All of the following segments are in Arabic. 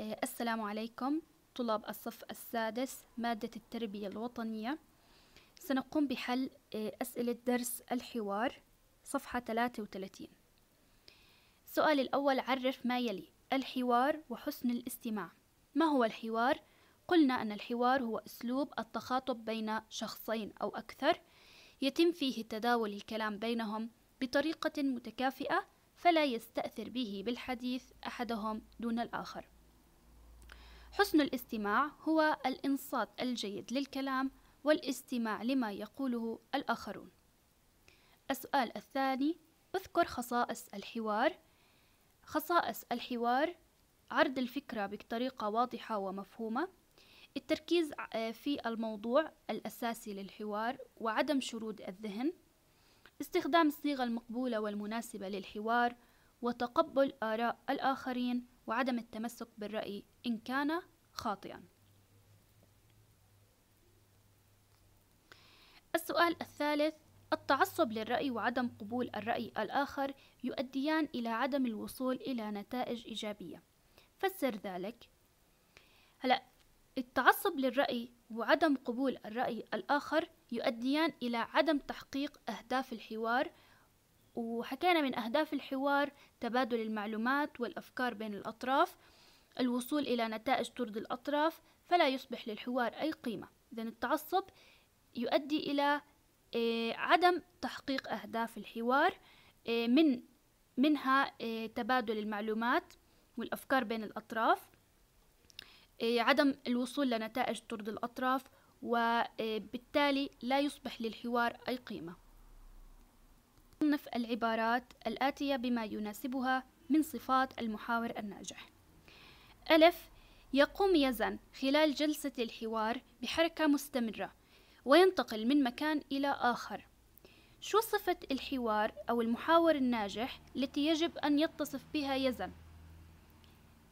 آه، السلام عليكم طلاب الصف السادس مادة التربية الوطنية سنقوم بحل آه، أسئلة درس الحوار صفحة 33 السؤال الأول عرف ما يلي الحوار وحسن الاستماع ما هو الحوار؟ قلنا أن الحوار هو أسلوب التخاطب بين شخصين أو أكثر يتم فيه تداول الكلام بينهم بطريقة متكافئة فلا يستأثر به بالحديث أحدهم دون الآخر حسن الاستماع هو الإنصات الجيد للكلام والاستماع لما يقوله الآخرون السؤال الثاني اذكر خصائص الحوار خصائص الحوار عرض الفكرة بطريقة واضحة ومفهومة التركيز في الموضوع الأساسي للحوار وعدم شرود الذهن استخدام الصيغة المقبولة والمناسبة للحوار وتقبل آراء الآخرين وعدم التمسك بالرأي إن كان خاطئا السؤال الثالث التعصب للرأي وعدم قبول الرأي الآخر يؤديان إلى عدم الوصول إلى نتائج إيجابية فسر ذلك هلأ التعصب للرأي وعدم قبول الرأي الآخر يؤديان إلى عدم تحقيق أهداف الحوار وحكينا من أهداف الحوار تبادل المعلومات والأفكار بين الأطراف الوصول إلى نتائج ترضي الأطراف فلا يصبح للحوار أي قيمة إذا التعصب يؤدي إلى آه، عدم تحقيق أهداف الحوار آه، من منها آه، تبادل المعلومات والأفكار بين الأطراف عدم الوصول لنتائج ترضي الأطراف وبالتالي لا يصبح للحوار أي قيمة صنف العبارات الآتية بما يناسبها من صفات المحاور الناجح ألف يقوم يزن خلال جلسة الحوار بحركة مستمرة وينتقل من مكان إلى آخر شو صفة الحوار أو المحاور الناجح التي يجب أن يتصف بها يزن؟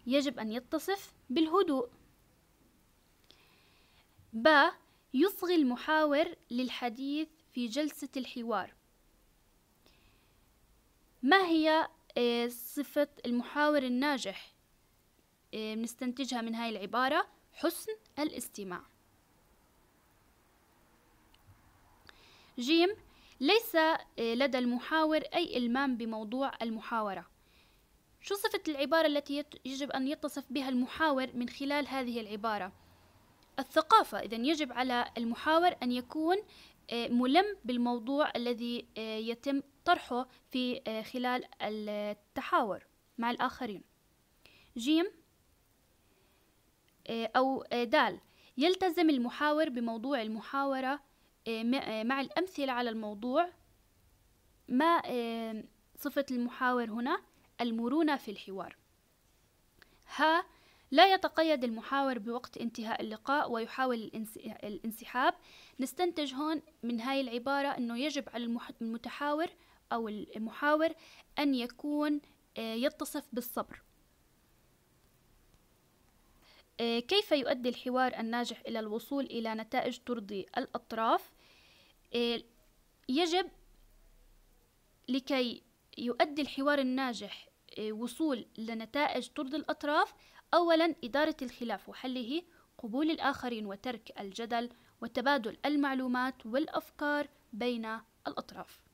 يجب أن يتصف بالهدوء ب يصغي المحاور للحديث في جلسة الحوار ما هي آه، صفة المحاور الناجح آه، بنستنتجها من هاي العبارة حسن الاستماع جيم ليس آه، لدى المحاور أي إلمام بموضوع المحاورة شو صفة العبارة التي يجب أن يتصف بها المحاور من خلال هذه العبارة؟ الثقافة إذا يجب على المحاور أن يكون ملم بالموضوع الذي يتم طرحه في آه، خلال التحاور مع الآخرين جيم آه، أو آه، دال يلتزم المحاور بموضوع المحاورة مع الأمثلة على الموضوع ما صفة المحاور هنا المرونة في الحوار ها لا يتقيد المحاور بوقت انتهاء اللقاء ويحاول الانسحاب نستنتج هون من هاي العبارة أنه يجب على المتحاور أو المحاور أن يكون آه، يتصف بالصبر آه، كيف يؤدي الحوار الناجح إلى الوصول إلى نتائج ترضي الأطراف آه، يجب لكي يؤدي الحوار الناجح وصول لنتائج ترضي الأطراف أولا إدارة الخلاف وحله قبول الآخرين وترك الجدل وتبادل المعلومات والأفكار بين الأطراف